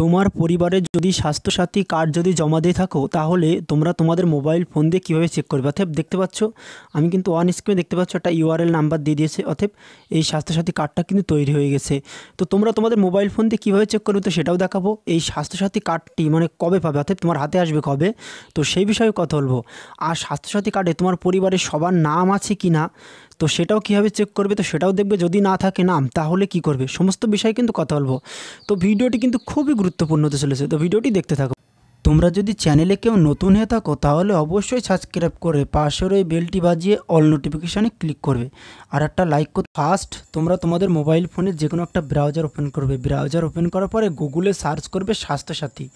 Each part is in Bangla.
তোমার পরিবারে যদি স্বাস্থ্যসাথী কার্ড যদি জমা দিয়ে থাকো তাহলে তোমরা তোমাদের মোবাইল ফোন দিয়ে কীভাবে চেক করবে অথব দেখতে পাচ্ছ আমি কিন্তু ওয়ান স্ক্রিনে দেখতে পাচ্ছ একটা ইউআরএল নাম্বার দিয়ে দিয়েছে অথব এই স্বাস্থ্যসাথী কার্ডটা কিন্তু তৈরি হয়ে গেছে তো তোমরা তোমাদের মোবাইল ফোন দিয়ে কীভাবে চেক করবে তো সেটাও দেখাবো এই স্বাস্থ্যসাথী কার্ডটি মানে কবে পাবে অর্থাৎ তোমার হাতে আসবে কবে তো সেই বিষয়ে কথা বলবো আর স্বাস্থ্যসাথী কার্ডে তোমার পরিবারের সবার নাম আছে কি না তো সেটাও কীভাবে চেক করবে তো সেটাও দেখবে যদি না থাকে নাম তাহলে কি করবে সমস্ত বিষয়ে কিন্তু কথা বলবো তো ভিডিওটি কিন্তু খুবই গুরুত্বপূর্ণ হতে চলেছে তো ভিডিওটি দেখতে থাকো তোমরা যদি চ্যানেলে কেউ নতুন হয়ে থাকো তাহলে অবশ্যই সাবস্ক্রাইব করে পাশের ওই বেলটি বাজিয়ে অল নোটিফিকেশানে ক্লিক করবে আর একটা লাইক করতে ফার্স্ট তোমরা তোমাদের মোবাইল ফোনে যে কোনো একটা ব্রাউজার ওপেন করবে ব্রাউজার ওপেন করার পরে গুগলে সার্চ করবে স্বাস্থ্যসাথী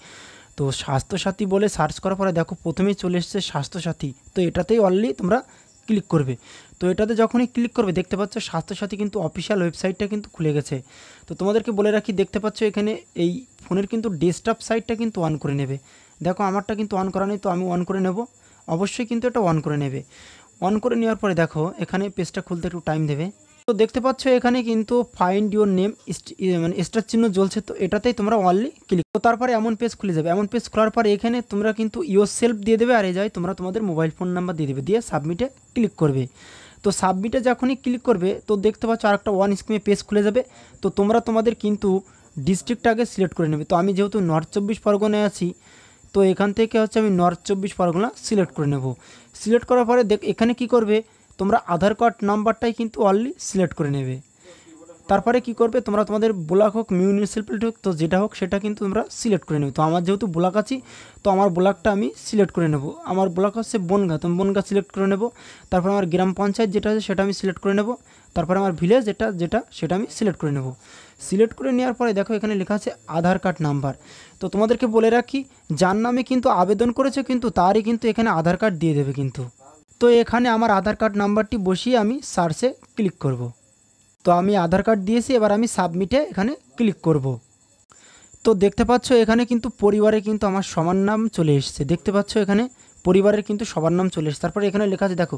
তো স্বাস্থ্যসাথী বলে সার্চ করার পরে দেখো প্রথমেই চলে এসছে স্বাস্থ্যসাথী তো এটাতেই অনলি তোমরা ক্লিক করবে তো এটাতে যখনই ক্লিক করবে দেখতে পাচ্ছ স্বাস্থ্যসাথী কিন্তু অফিসিয়াল ওয়েবসাইটটা কিন্তু খুলে গেছে তো তোমাদেরকে বলে রাখি দেখতে পাচ্ছ এখানে এই ফোনের কিন্তু ডেস্কটপ সাইটটা কিন্তু অন করে নেবে দেখো আমারটা কিন্তু অন করা নেই তো আমি অন করে নেব অবশ্যই কিন্তু এটা অন করে নেবে অন করে নেওয়ার পরে দেখো এখানে পেজটা খুলতে একটু টাইম দেবে তো দেখতে পাচ্ছ এখানে কিন্তু ফাইন্ড ইউর নেম মানে স্টার চিহ্ন জ্বলছে তো এটাতেই তোমরা অনলি ক্লিক তো তারপরে এমন পেজ খুলে যাবে এমন পেজ খোলার পর এখানে তোমরা কিন্তু ইয়োর সেলফ দিয়ে দেবে আর এ যায় তোমরা তোমাদের মোবাইল ফোন নাম্বার দিয়ে দেবে দিয়ে সাবমিটে ক্লিক করবে তো সাবমিটে যখনই ক্লিক করবে তো দেখতে পাচ্ছ আর একটা ওয়ান স্ক্রিনে পেজ খুলে যাবে তো তোমরা তোমাদের কিন্তু আগে সিলেক্ট করে নেবে তো আমি যেহেতু নর্থ চব্বিশ পরগনায় আছি তো এখান থেকে হচ্ছে আমি নর্থ চব্বিশ পরগনা সিলেক্ট করে নেব সিলেক্ট করার পরে দেখ এখানে কি করবে তোমরা আধার কার্ড নাম্বারটাই কিন্তু অনলি সিলেক্ট করে নেবে তারপরে কি করবে তোমরা তোমাদের ব্লক হোক মিউনিসিপ্যালিটি হোক তো যেটা হোক সেটা কিন্তু তোমরা সিলেক্ট করে নেবে তো আমার যেহেতু ব্লক আছি তো আমার ব্লকটা আমি সিলেক্ট করে নেব আমার ব্লক হচ্ছে বনগা তো বনগা সিলেক্ট করে নেব তারপর আমার গ্রাম পঞ্চায়েত যেটা আছে সেটা আমি সিলেক্ট করে নেব তারপরে আমার ভিলেজ যেটা যেটা সেটা আমি সিলেক্ট করে নেব সিলেক্ট করে নেওয়ার পরে দেখো এখানে লেখা আছে আধার কার্ড নাম্বার তো তোমাদেরকে বলে রাখি যার নামে কিন্তু আবেদন করেছে কিন্তু তারই কিন্তু এখানে আধার কার্ড দিয়ে দেবে কিন্তু তো এখানে আমার আধার কার্ড নাম্বারটি বসিয়ে আমি সার্চে ক্লিক করব। তো আমি আধার কার্ড দিয়েছি এবার আমি সাবমিটে এখানে ক্লিক করব। তো দেখতে পাচ্ছ এখানে কিন্তু পরিবারে কিন্তু আমার সমান নাম চলে এসছে দেখতে পাচ্ছ এখানে পরিবারের কিন্তু সবার নাম চলে এসেছে তারপরে এখানে লেখা আছে দেখো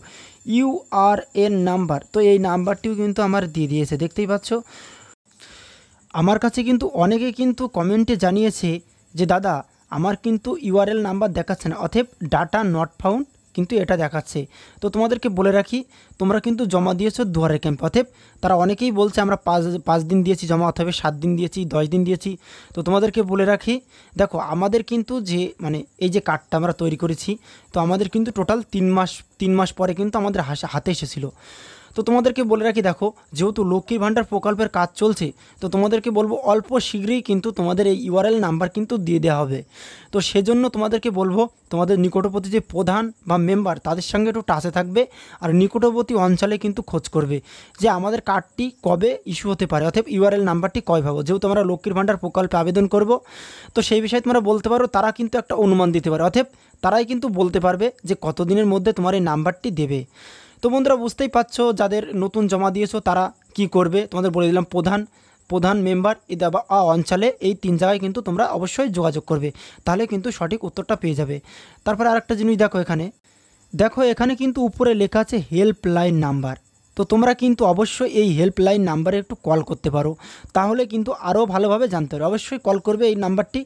ইউ আর এন নাম্বার তো এই নাম্বারটিও কিন্তু আমার দিয়ে দিয়েছে দেখতেই পাচ্ছ আমার কাছে কিন্তু অনেকে কিন্তু কমেন্টে জানিয়েছে যে দাদা আমার কিন্তু ইউআরএল নাম্বার দেখাচ্ছে না অথেব ডাটা নট ফাউন্ড কিন্তু এটা দেখাচ্ছে তো তোমাদেরকে বলে রাখি তোমরা কিন্তু জমা দিয়েছো দুয়ারের ক্যাম্পে অথব তারা অনেকেই বলছে আমরা পাঁচ পাঁচ দিন দিয়েছি জমা অথবে সাত দিন দিয়েছি দশ দিন দিয়েছি তো তোমাদেরকে বলে রাখি দেখো আমাদের কিন্তু যে মানে এই যে কার্ডটা আমরা তৈরি করেছি তো আমাদের কিন্তু টোটাল তিন মাস তিন মাস পরে কিন্তু আমাদের হাতে এসেছিলো তো তোমাদেরকে বলে রাখি দেখো যেহেতু লক্ষ্মী ভাণ্ডার প্রকল্পের কাজ চলছে তো তোমাদেরকে বলবো অল্প শীঘ্রই কিন্তু তোমাদের এই ইউআরএল নাম্বার কিন্তু দিয়ে দেওয়া হবে তো সেজন্য তোমাদেরকে বলবো তোমাদের নিকটবর্তী যে প্রধান বা মেম্বার তাদের সঙ্গে একটু টাচে থাকবে আর নিকটবর্তী অঞ্চলে কিন্তু খোঁজ করবে যে আমাদের কার্ডটি কবে ইস্যু হতে পারে অর্থাৎ ইউআরএল নাম্বারটি কয় পাবো যেহেতু আমরা লক্ষ্মীর ভাণ্ডার প্রকল্পে আবেদন করব তো সেই বিষয়ে তোমরা বলতে পারো তারা কিন্তু একটা অনুমান দিতে পারে অর্থাৎ তারাই কিন্তু বলতে পারবে যে কতদিনের মধ্যে তোমার এই নাম্বারটি দেবে তো বন্ধুরা বুঝতেই পারছো যাদের নতুন জমা দিয়েছো তারা কি করবে তোমাদের বলে দিলাম প্রধান প্রধান মেম্বার ইদা বা আ অঞ্চলে এই তিন জায়গায় কিন্তু তোমরা অবশ্যই যোগাযোগ করবে তাহলে কিন্তু সঠিক উত্তরটা পেয়ে যাবে তারপরে আরেকটা জিনিস দেখো এখানে দেখো এখানে কিন্তু উপরে লেখা আছে হেল্পলাইন নাম্বার তো তোমরা কিন্তু অবশ্যই এই হেল্পলাইন নাম্বারে একটু কল করতে পারো তাহলে কিন্তু আরও ভালোভাবে জানতে পারো অবশ্যই কল করবে এই নাম্বারটি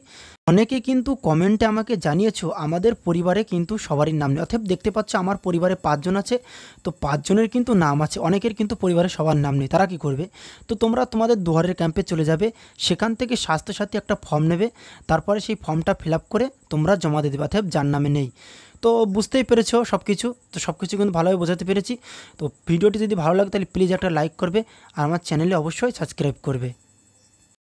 অনেকে কিন্তু কমেন্টে আমাকে জানিয়েছো আমাদের পরিবারে কিন্তু সবারই নাম নেই অর্থাৎ দেখতে পাচ্ছ আমার পরিবারে পাঁচজন আছে তো পাঁচজনের কিন্তু নাম আছে অনেকের কিন্তু পরিবারে সবার নাম নেই তারা কি করবে তো তোমরা তোমাদের দুয়ারের ক্যাম্পে চলে যাবে সেখান থেকে স্বাস্থ্যসাথী একটা ফর্ম নেবে তারপরে সেই ফর্মটা ফিল করে তোমরা জমা দিয়ে দেবে অর্থাৎ যার নামে নেই তো বুঝতেই পেরেছো সব কিছু তো সব কিছু কিন্তু ভালোভাবে বোঝাতে পেরেছি তো ভিডিওটি যদি ভালো লাগে তাহলে প্লিজ একটা লাইক করবে আর আমার চ্যানেলে অবশ্যই সাবস্ক্রাইব করবে